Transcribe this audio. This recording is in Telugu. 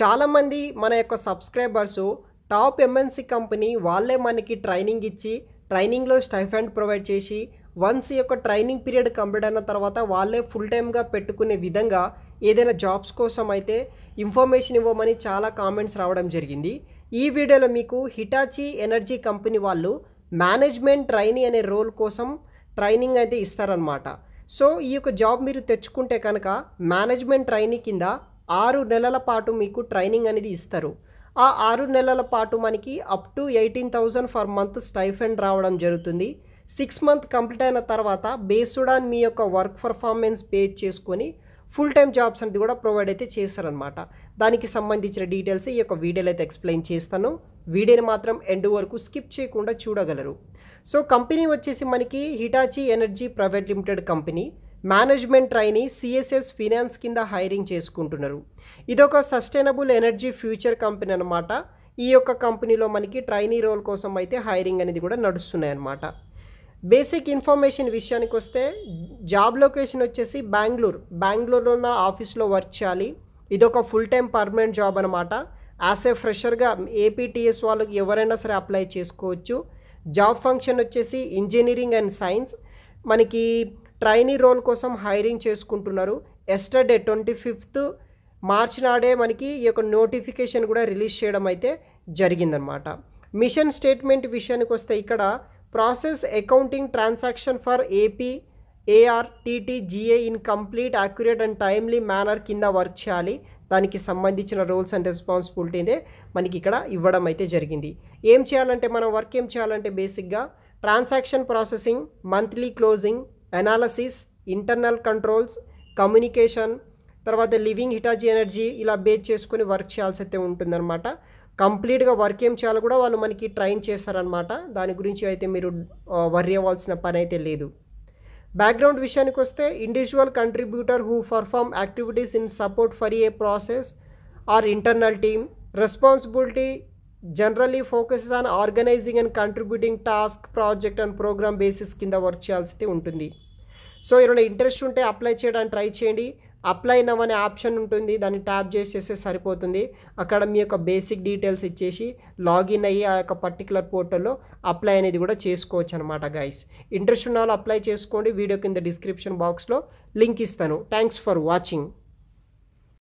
చాలామంది మన యొక్క సబ్స్క్రైబర్సు టాప్ ఎంఎన్సీ కంపెనీ వాళ్ళే మనకి ట్రైనింగ్ ఇచ్చి ట్రైనింగ్లో స్టైఫండ్ ప్రొవైడ్ చేసి వన్స్ ఈ యొక్క ట్రైనింగ్ పీరియడ్ కంప్లీట్ అయిన తర్వాత వాళ్ళే ఫుల్ టైమ్గా పెట్టుకునే విధంగా ఏదైనా జాబ్స్ కోసం అయితే ఇన్ఫర్మేషన్ ఇవ్వమని చాలా కామెంట్స్ రావడం జరిగింది ఈ వీడియోలో మీకు హిటాచి ఎనర్జీ కంపెనీ వాళ్ళు మేనేజ్మెంట్ ట్రైనింగ్ అనే రోల్ కోసం ట్రైనింగ్ అయితే ఇస్తారనమాట సో ఈ యొక్క జాబ్ మీరు తెచ్చుకుంటే కనుక మేనేజ్మెంట్ ట్రైనీ కింద ఆరు నెలల పాటు మీకు ట్రైనింగ్ అనేది ఇస్తారు ఆ ఆరు నెలల పాటు మనకి up to eighteen thousand per month stipend రావడం జరుగుతుంది సిక్స్ మంత్ కంప్లీట్ అయిన తర్వాత బేస్డ్ ఆన్ మీ యొక్క వర్క్ పర్ఫార్మెన్స్ పే చేసుకొని ఫుల్ టైం జాబ్స్ అనేది కూడా ప్రొవైడ్ అయితే చేస్తారనమాట దానికి సంబంధించిన డీటెయిల్స్ ఈ యొక్క వీడియోలో అయితే ఎక్స్ప్లెయిన్ చేస్తాను వీడియోని మాత్రం ఎండ్ వరకు స్కిప్ చేయకుండా చూడగలరు సో కంపెనీ వచ్చేసి మనకి Hitachi energy private limited company management trainee CSS finance కింద హైరింగ్ చేసుకుంటున్నారు ఇదొక సస్టైనబుల్ ఎనర్జీ ఫ్యూచర్ కంపెనీ అనమాట ఈ యొక్క కంపెనీలో మనకి ట్రైనీ రోల్ కోసం అయితే హైరింగ్ అనేది కూడా నడుస్తున్నాయి అన్నమాట బేసిక్ ఇన్ఫర్మేషన్ విషయానికి వస్తే జాబ్ లొకేషన్ వచ్చేసి బెంగళూరు బెంగళూరులో ఉన్న ఆఫీస్లో వర్క్ చేయాలి ఇదొక ఫుల్ టైం పర్మనెంట్ జాబ్ అనమాట యాజ్ ఏ ఫ్రెషర్గా ఏపీటీఎస్ వాళ్ళకి ఎవరైనా సరే అప్లై చేసుకోవచ్చు జాబ్ ఫంక్షన్ వచ్చేసి ఇంజనీరింగ్ అండ్ సైన్స్ మనకి ట్రైనీ రోల్ కోసం హైరింగ్ చేసుకుంటున్నారు ఎస్టర్డే ట్వంటీ ఫిఫ్త్ మార్చి నాడే మనకి ఈ యొక్క నోటిఫికేషన్ కూడా రిలీజ్ చేయడం అయితే జరిగిందనమాట మిషన్ స్టేట్మెంట్ విషయానికి వస్తే ఇక్కడ process accounting transaction for AP AR TT GA in complete accurate and timely manner కింద వర్క్ చేయాలి దానికి సంబంధించిన రోల్స్ అండ్ రెస్పాన్సిబిలిటీనే మనకి ఇక్కడ ఇవ్వడం అయితే జరిగింది ఏం చేయాలంటే మనం వర్క్ ఏం చేయాలంటే బేసిక్గా transaction processing monthly closing analysis internal controls communication తర్వాత లివింగ్ హిటాజీ ఎనర్జీ ఇలా బేస్ చేసుకుని వర్క్ చేయాల్సి అయితే ఉంటుందన్నమాట కంప్లీట్గా వర్క్ ఏం చేయాలో కూడా వాళ్ళు మనకి ట్రైన్ చేస్తారనమాట దాని గురించి అయితే మీరు వర్రీ అవ్వాల్సిన పని అయితే లేదు బ్యాక్గ్రౌండ్ విషయానికి వస్తే individual contributor who perform activities in support for a process or internal team responsibility generally focuses on organizing and contributing task project and program basis కింద వర్క్ చేయాల్సి ఉంటుంది సో ఏమైనా ఇంట్రెస్ట్ ఉంటే అప్లై చేయడానికి ట్రై చేయండి అప్లై నవ్ అనే ఆప్షన్ ఉంటుంది దాన్ని ట్యాప్ చేసేస్తే సరిపోతుంది అక్కడ మీ యొక్క బేసిక్ డీటెయిల్స్ ఇచ్చేసి లాగిన్ అయ్యి ఆ యొక్క పర్టికులర్ పోర్టల్లో అప్లై అనేది కూడా చేసుకోవచ్చు అనమాట గైస్ ఇంట్రెస్ట్ ఉన్న వాళ్ళు అప్లై చేసుకోండి వీడియో కింద డిస్క్రిప్షన్ బాక్స్లో లింక్ ఇస్తాను థ్యాంక్స్ ఫర్ వాచింగ్